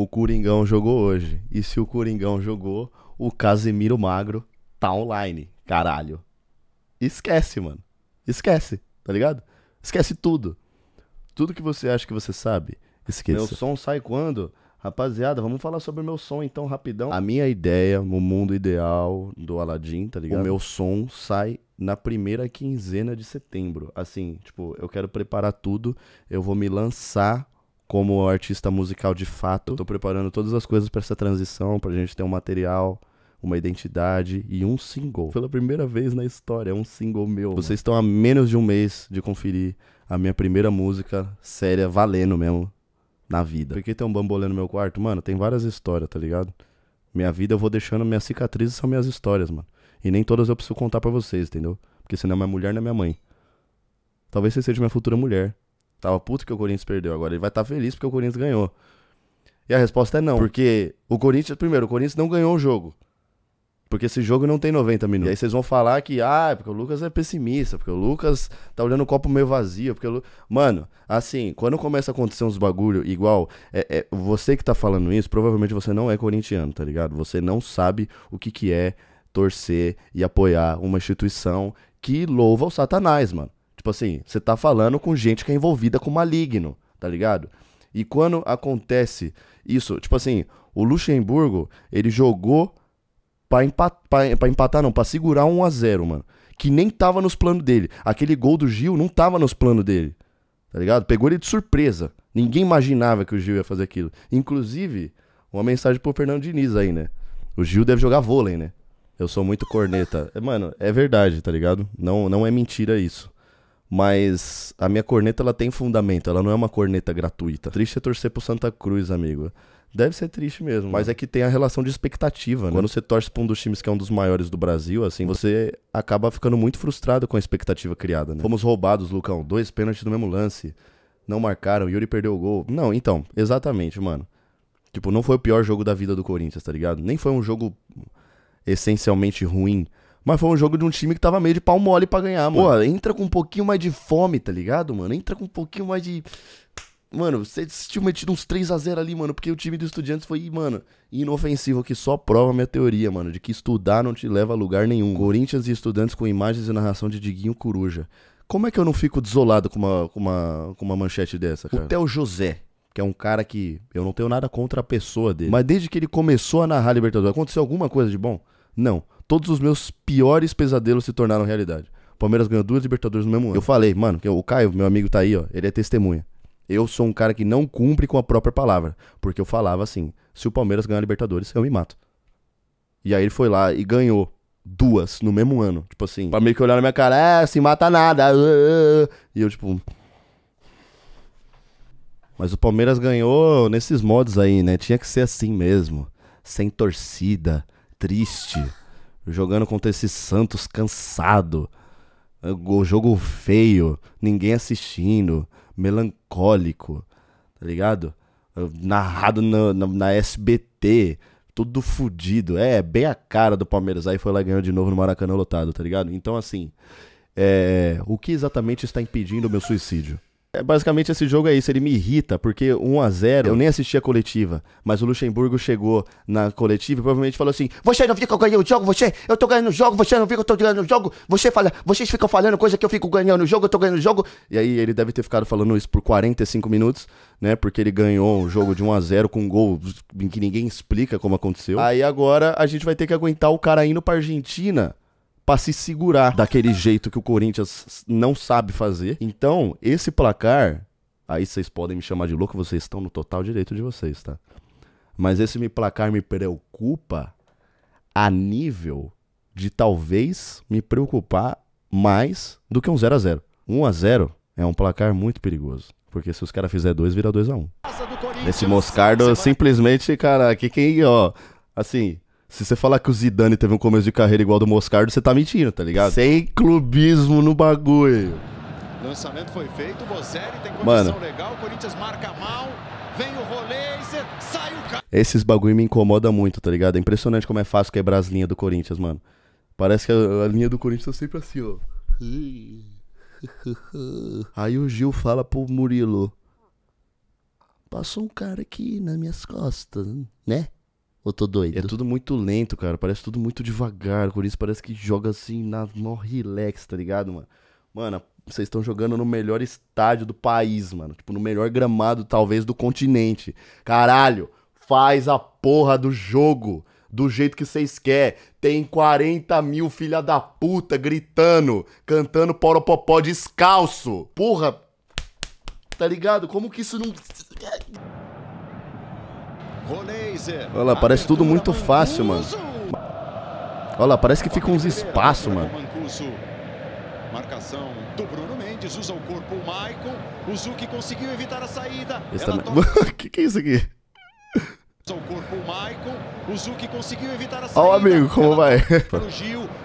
o Coringão jogou hoje. E se o Coringão jogou, o Casemiro Magro tá online, caralho. Esquece, mano. Esquece, tá ligado? Esquece tudo. Tudo que você acha que você sabe, esqueça. Meu som sai quando? Rapaziada, vamos falar sobre o meu som então rapidão. A minha ideia no mundo ideal do Aladdin, tá ligado? O meu som sai na primeira quinzena de setembro. Assim, tipo, eu quero preparar tudo, eu vou me lançar como artista musical de fato. Estou preparando todas as coisas para essa transição, para a gente ter um material, uma identidade e um single. Pela primeira vez na história, é um single meu. Vocês estão a menos de um mês de conferir a minha primeira música séria, valendo mesmo, na vida. Porque tem um bambolê no meu quarto, mano, tem várias histórias, tá ligado? Minha vida eu vou deixando, minhas cicatrizes são minhas histórias, mano. E nem todas eu preciso contar para vocês, entendeu? Porque senão minha mulher não é minha mãe. Talvez você seja minha futura mulher. Tava puto que o Corinthians perdeu. Agora ele vai estar tá feliz porque o Corinthians ganhou. E a resposta é não. Porque o Corinthians, primeiro, o Corinthians não ganhou o jogo. Porque esse jogo não tem 90 minutos. E aí vocês vão falar que, ah, é porque o Lucas é pessimista, porque o Lucas tá olhando o copo meio vazio, porque Mano, assim, quando começa a acontecer uns bagulho igual, é, é, você que tá falando isso, provavelmente você não é corintiano, tá ligado? Você não sabe o que que é torcer e apoiar uma instituição que louva o satanás, mano. Tipo assim, você tá falando com gente que é envolvida com maligno, tá ligado? E quando acontece isso, tipo assim, o Luxemburgo, ele jogou pra, empat, pra, pra empatar, não, pra segurar um a 0 mano. Que nem tava nos planos dele. Aquele gol do Gil não tava nos planos dele. Tá ligado? Pegou ele de surpresa. Ninguém imaginava que o Gil ia fazer aquilo. Inclusive, uma mensagem pro Fernando Diniz aí, né? O Gil deve jogar vôlei, né? Eu sou muito corneta. É, mano, é verdade, tá ligado? Não, não é mentira isso. Mas a minha corneta ela tem fundamento, ela não é uma corneta gratuita. Triste é torcer pro Santa Cruz, amigo. Deve ser triste mesmo. Mas é que tem a relação de expectativa, né? Quando você torce pra um dos times que é um dos maiores do Brasil, assim, você acaba ficando muito frustrado com a expectativa criada, né? Fomos roubados, Lucão. Dois pênaltis no mesmo lance. Não marcaram, Yuri perdeu o gol. Não, então, exatamente, mano. Tipo, não foi o pior jogo da vida do Corinthians, tá ligado? Nem foi um jogo essencialmente ruim mas foi um jogo de um time que tava meio de pau mole pra ganhar, mano. Pô, entra com um pouquinho mais de fome, tá ligado, mano? Entra com um pouquinho mais de. Mano, você tinha metido uns 3 a 0 ali, mano, porque o time do Estudiantes foi, mano, inofensivo, que só prova minha teoria, mano, de que estudar não te leva a lugar nenhum. Corinthians e Estudantes com imagens e narração de Diguinho Coruja. Como é que eu não fico desolado com uma, com uma, com uma manchete dessa, cara? O Theo José, que é um cara que eu não tenho nada contra a pessoa dele, mas desde que ele começou a narrar Libertadores, aconteceu alguma coisa de bom? Não todos os meus piores pesadelos se tornaram realidade. O Palmeiras ganhou duas Libertadores no mesmo ano. Eu falei, mano, que o Caio, meu amigo, tá aí, ó. Ele é testemunha. Eu sou um cara que não cumpre com a própria palavra. Porque eu falava assim: se o Palmeiras ganhar a Libertadores, eu me mato. E aí ele foi lá e ganhou duas no mesmo ano. Tipo assim, pra meio que olhar na minha cara, é, se mata nada. Uh, uh. uh. E eu, tipo. Mas o Palmeiras ganhou nesses modos aí, né? Tinha que ser assim mesmo. Sem torcida, triste jogando contra esse Santos cansado, ah, o jogo feio, ninguém assistindo, melancólico, tá ligado? Ah, narrado na, na, na SBT, tudo fudido. É, bem a cara do Palmeiras. Aí foi lá e ganhou de novo no Maracanã lotado, tá ligado? Então, assim, é, o que exatamente está impedindo o meu suicídio? É, basicamente esse jogo é isso, ele me irrita, porque 1 a 0 eu nem assisti a coletiva, mas o Luxemburgo chegou na coletiva e provavelmente falou assim: Você não viu que eu ganhei o jogo, você, eu tô ganhando o jogo, você não viu que eu tô ganhando o jogo, você fala, vocês ficam falando coisa que eu fico ganhando o jogo, eu tô ganhando o jogo. E aí ele deve ter ficado falando isso por 45 minutos, né? Porque ele ganhou o jogo de 1 a 0 com um gol que ninguém explica como aconteceu. Aí agora a gente vai ter que aguentar o cara indo pra Argentina para se segurar daquele jeito que o Corinthians não sabe fazer. Então, esse placar, aí vocês podem me chamar de louco, vocês estão no total direito de vocês, tá? Mas esse me placar me preocupa a nível de talvez me preocupar mais do que um 0 a 0 1 a 0 é um placar muito perigoso. Porque se os caras fizer dois, vira 2 a 1 um. Nesse Moscardo, simplesmente, cara, que quem, é ó, assim, se você falar que o Zidane teve um começo de carreira igual ao do Moscardo, você tá mentindo, tá ligado? Sem clubismo no bagulho. Lançamento foi feito, tem condição Mano. legal, Corinthians marca mal, vem o rolê, sai o cara. Esses bagulho me incomoda muito, tá ligado? É impressionante como é fácil quebrar as linhas do Corinthians, mano. Parece que a, a linha do Corinthians é sempre assim, ó. Aí o Gil fala pro Murilo: Passou um cara aqui nas minhas costas, né? Eu tô doido? É tudo muito lento, cara. Parece tudo muito devagar. O Corinthians parece que joga assim na mó relax, tá ligado, mano? Mano, vocês estão jogando no melhor estádio do país, mano. Tipo, no melhor gramado, talvez, do continente. Caralho, faz a porra do jogo do jeito que vocês querem. Tem 40 mil filha da puta gritando, cantando poropopó descalço. Porra! Tá ligado? Como que isso não. Olha lá, parece tudo muito fácil, mano. Olha lá, parece que fica uns espaços, mano. Marcação do Bruno Mendes, usa o corpo o Michael. O Zuki conseguiu evitar a saída. O que é isso aqui? o corpo o Maicon, o Zuki conseguiu evitar a saída. Ó o amigo, como vai?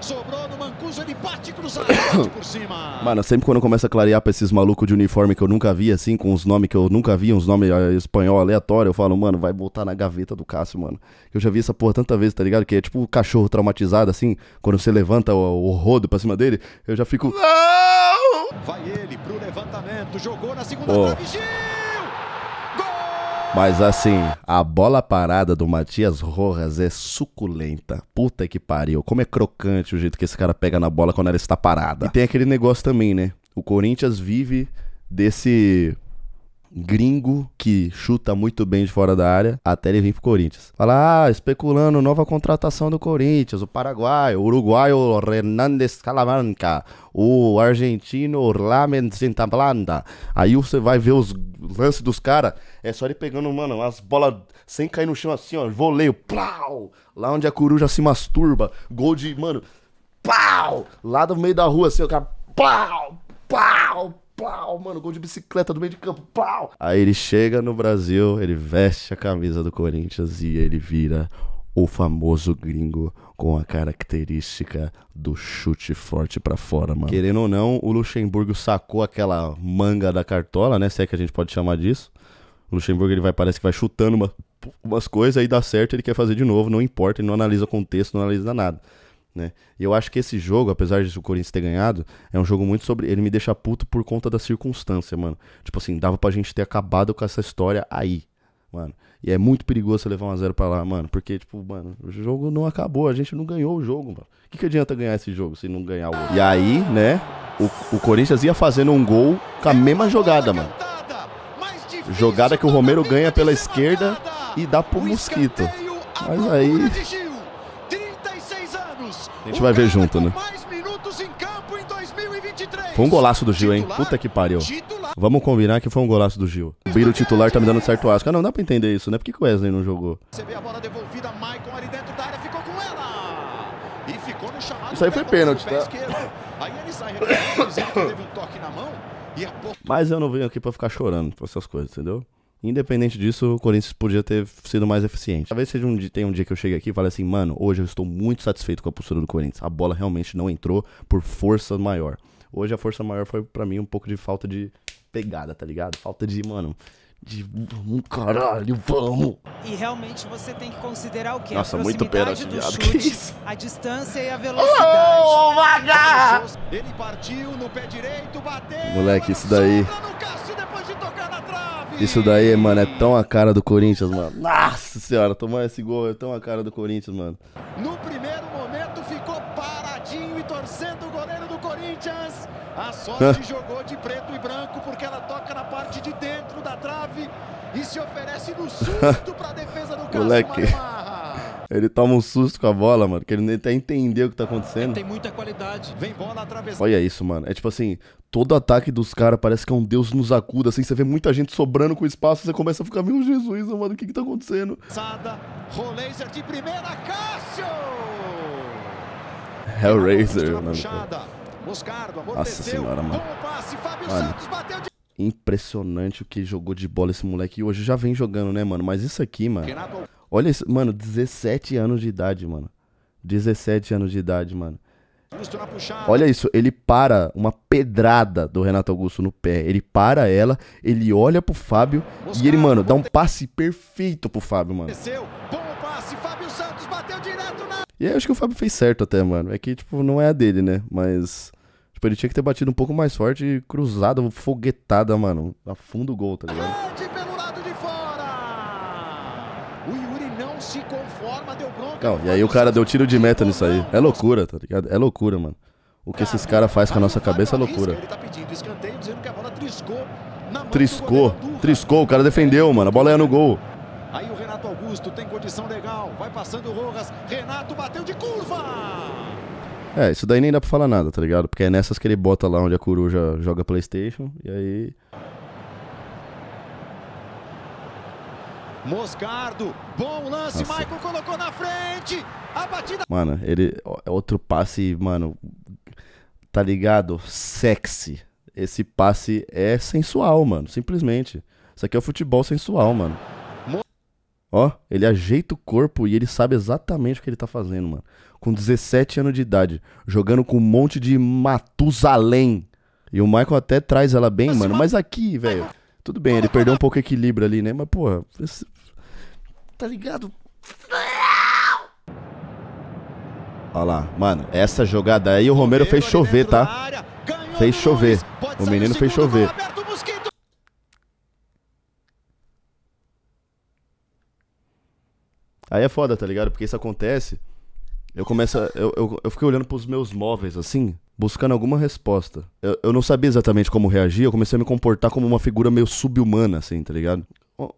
sobrou no Mancuso, ele bate cruzado por cima. Mano, sempre quando começa a clarear pra esses malucos de uniforme que eu nunca vi, assim, com os nomes que eu nunca vi, uns nomes eh, espanhol aleatório, eu falo, mano, vai botar na gaveta do Cássio, mano. Eu já vi essa porra tanta vez, tá ligado? Que é tipo o um cachorro traumatizado, assim, quando você levanta o, o rodo pra cima dele, eu já fico... Não! Vai ele pro levantamento, jogou na segunda oh. trave, mas assim, a bola parada do Matias Rojas é suculenta. Puta que pariu. Como é crocante o jeito que esse cara pega na bola quando ela está parada. E tem aquele negócio também, né? O Corinthians vive desse gringo que chuta muito bem de fora da área até ele vir pro Corinthians. Fala, ah, especulando nova contratação do Corinthians, o Paraguai, o Uruguai, o Hernández Calamanca, o argentino Ramen Santa Aí você vai ver os lances dos caras, é só ele pegando, mano, as bolas sem cair no chão assim, ó, voleio, plau! Lá onde a coruja se masturba, gol de, mano, pau! Lá do meio da rua, assim, o cara, pau! Pau! plau, mano, gol de bicicleta do meio de campo, plau. Aí ele chega no Brasil, ele veste a camisa do Corinthians e ele vira o famoso gringo com a característica do chute forte para fora, mano. Querendo ou não, o Luxemburgo sacou aquela manga da cartola, né? Se é que a gente pode chamar disso. O Luxemburgo ele vai parece que vai chutando uma, umas coisas aí dá certo, ele quer fazer de novo, não importa, ele não analisa contexto, não analisa nada. Né? E eu acho que esse jogo, apesar de o Corinthians ter ganhado, é um jogo muito sobre. Ele me deixa puto por conta da circunstância, mano. Tipo assim, dava pra gente ter acabado com essa história aí, mano. E é muito perigoso você levar um a zero pra lá, mano. Porque, tipo, mano, o jogo não acabou, a gente não ganhou o jogo, mano. O que, que adianta ganhar esse jogo se não ganhar o outro? E aí, né, o, o Corinthians ia fazendo um gol com a mesma jogada, mano. Jogada que o Romero ganha pela esquerda e dá pro Mosquito. Mas aí. A gente vai ver junto, né? Foi um golaço do Gil, hein? Puta que pariu. Vamos combinar que foi um golaço do Gil. O Biro titular tá me dando certo asco. Ah, não, dá pra entender isso, né? Por que, o Wesley não jogou? Isso aí foi pênalti, tá? Mas eu não venho aqui pra ficar chorando por essas coisas, entendeu? Independente disso, o Corinthians podia ter sido mais eficiente. Talvez seja um dia, tem um dia que eu chegue aqui e fale assim, mano, hoje eu estou muito satisfeito com a postura do Corinthians. A bola realmente não entrou por força maior. Hoje a força maior foi para mim um pouco de falta de pegada, tá ligado? Falta de, mano, de um caralho, vamos. E realmente você tem que considerar o quê? Nossa, muito pênalti, do Chute, que isso? A distância e a velocidade. Oh, vagar! Ele partiu no pé direito, bateu. Moleque, isso daí. Isso daí, mano, é tão a cara do Corinthians, mano. Nossa senhora, tomar esse gol é tão a cara do Corinthians, mano. No primeiro momento ficou paradinho e torcendo o goleiro do Corinthians. A sorte jogou de preto e branco porque ela toca na parte de dentro da trave e se oferece no susto pra defesa do Cássio Moleque. Marmar. Ele toma um susto com a bola, mano, que ele nem até entendeu o que tá acontecendo. Tem muita qualidade. Vem bola atravessada. Olha isso, mano. É tipo assim, todo ataque dos caras parece que é um Deus nos acuda, assim, você vê muita gente sobrando com espaço, você começa a ficar, meu Jesus, mano, o que que tá acontecendo? Sada, de primeira, Cássio! Hellraiser, é né, mano. Nossa senhora, mano. mano. Impressionante o que jogou de bola esse moleque. E hoje já vem jogando, né, mano? Mas isso aqui, mano. Olha isso, mano, 17 anos de idade, mano. 17 anos de idade, mano. Olha isso, ele para uma pedrada do Renato Augusto no pé. Ele para ela, ele olha pro Fábio e ele, mano, dá um passe perfeito pro Fábio, mano. E aí, acho que o Fábio fez certo até, mano. É que, tipo, não é a dele, né? Mas, tipo, ele tinha que ter batido um pouco mais forte e cruzada, foguetada, mano. A fundo o gol, tá ligado? se conforma, deu bronca. Não, e aí o cara deu tiro de meta nisso aí. É loucura, tá ligado? É loucura, mano. O que esses caras faz com a nossa cabeça é loucura. Ele tá pedindo escanteio, dizendo que a bola triscou Triscou, triscou, o cara defendeu, mano. A bola ia no gol. Aí o Renato Augusto tem condição legal, vai passando o Rojas. Renato bateu de curva. É, isso daí nem dá pra falar nada, tá ligado? Porque é nessas que ele bota lá onde a coruja joga Playstation. E aí Moscardo, bom lance, Nossa. Michael colocou na frente. A batida. Mano, ele é outro passe, mano, tá ligado? Sexy. Esse passe é sensual, mano, simplesmente. Isso aqui é o futebol sensual, mano. Ó, ele ajeita o corpo e ele sabe exatamente o que ele tá fazendo, mano. Com 17 anos de idade, jogando com um monte de Matusalém. E o Michael até traz ela bem, mano, mas aqui, velho. Tudo bem, ele perdeu um pouco o equilíbrio ali, né? Mas, porra, tá ligado? Olha lá, mano, essa jogada aí o Romero fez chover, tá? Fez chover. O menino fez chover. Aí é foda, tá ligado? Porque isso acontece. Eu começo. A, eu, eu, eu, fiquei olhando pros meus móveis, assim, buscando alguma resposta. Eu, eu não sabia exatamente como reagir, eu comecei a me comportar como uma figura meio subhumana, assim, tá ligado?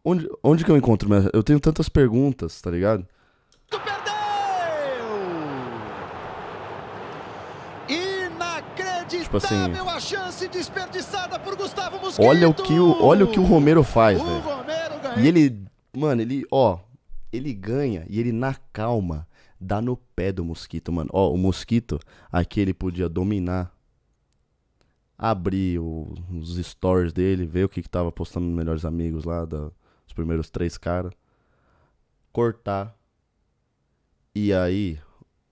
Onde, onde que eu encontro? Eu tenho tantas perguntas, tá ligado? Tu perdeu! Inacreditável tipo assim, a chance desperdiçada por Gustavo Mosquito. Olha o que o, olha o, que o Romero faz, velho. E ele, mano, ele, ó, ele ganha e ele na calma dá no pé do Mosquito, mano. Ó, o Mosquito, aqui ele podia dominar abrir o, os stories dele, ver o que, que tava postando nos melhores amigos lá, da, os primeiros três caras, cortar. E aí,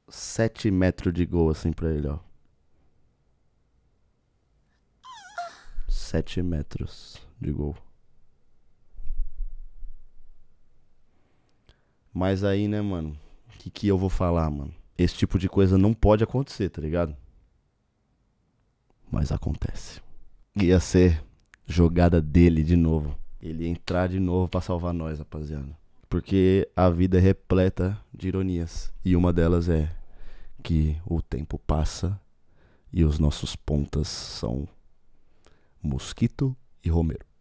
sete metros de gol assim pra ele, ó. sete metros de gol. Mas aí, né, mano? O que, que eu vou falar, mano? Esse tipo de coisa não pode acontecer, tá ligado? mas acontece. Ia ser jogada dele de novo. Ele entrar de novo para salvar nós, rapaziada. Porque a vida é repleta de ironias. E uma delas é que o tempo passa e os nossos pontas são Mosquito e Romero.